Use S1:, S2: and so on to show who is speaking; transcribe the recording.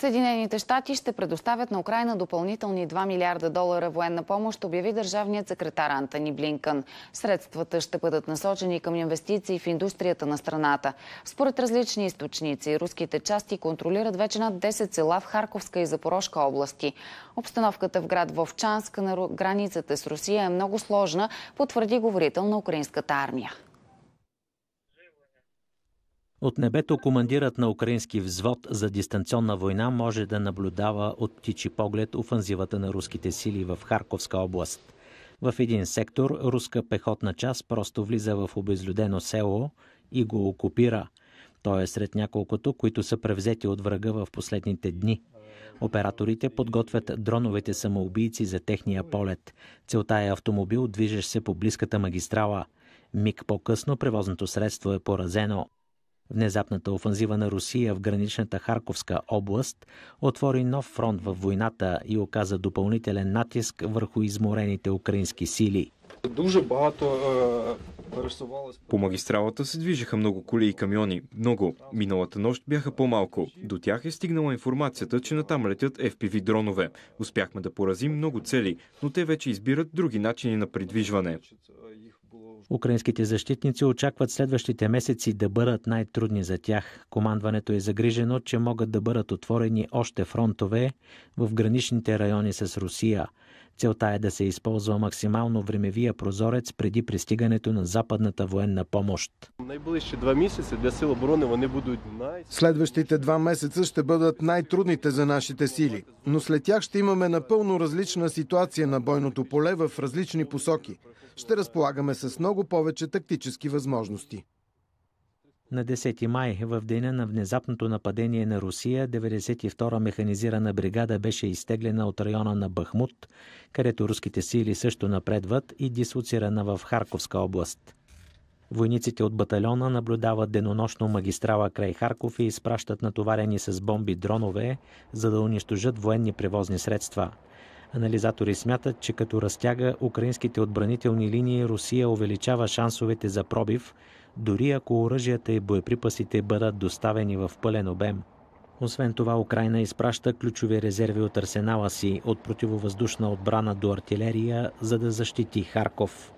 S1: Съединените щати ще предоставят на Украина допълнителни 2 милиарда долара военна помощ, обяви държавният секретар Антони Блинкън. Средствата ще бъдат насочени към инвестиции в индустрията на страната. Според различни източници, руските части контролират вече над 10 села в Харковска и Запорожка области. Обстановката в град Вовчанск на границата с Русия е много сложна, потвърди говорител на украинската армия.
S2: От небето командират на украински взвод за дистанционна война може да наблюдава от птичи поглед офанзивата на руските сили в Харковска област. В един сектор руска пехотна част просто влиза в обезлюдено село и го окупира. Той е сред няколкото, които са превзети от врага в последните дни. Операторите подготвят дроновете самоубийци за техния полет. Целта е автомобил, движещ се по близката магистрала. Миг по-късно превозното средство е поразено. Внезапната офанзива на Русия в граничната Харковска област отвори нов фронт в войната и оказа допълнителен натиск върху изморените украински сили. Е, По магистралата се
S3: движеха много коли и камиони. Много. Миналата нощ бяха по-малко. До тях е стигнала информацията, че натам летят FPV дронове. Успяхме да поразим много цели, но те вече избират други начини на придвижване.
S2: Украинските защитници очакват следващите месеци да бъдат най-трудни за тях. Командването е загрижено, че могат да бъдат отворени още фронтове в граничните райони с Русия – Целта е да се използва максимално времевия прозорец преди пристигането на западната военна помощ. Следващите два месеца ще бъдат
S3: най-трудните за нашите сили, но след тях ще имаме напълно различна ситуация на бойното поле в различни посоки. Ще разполагаме с много повече тактически възможности
S2: на 10 май, в деня на внезапното нападение на Русия, 92-а механизирана бригада беше изтеглена от района на Бахмут, където руските сили също напредват и дислоцирана в Харковска област. Войниците от батальона наблюдават денонощно магистрала край Харков и изпращат натоварени с бомби дронове, за да унищожат военни превозни средства. Анализатори смятат, че като разтяга украинските отбранителни линии, Русия увеличава шансовете за пробив – дори ако оръжията и боеприпасите бъдат доставени в пълен обем. Освен това, Украина изпраща ключови резерви от арсенала си, от противовъздушна отбрана до артилерия, за да защити Харков.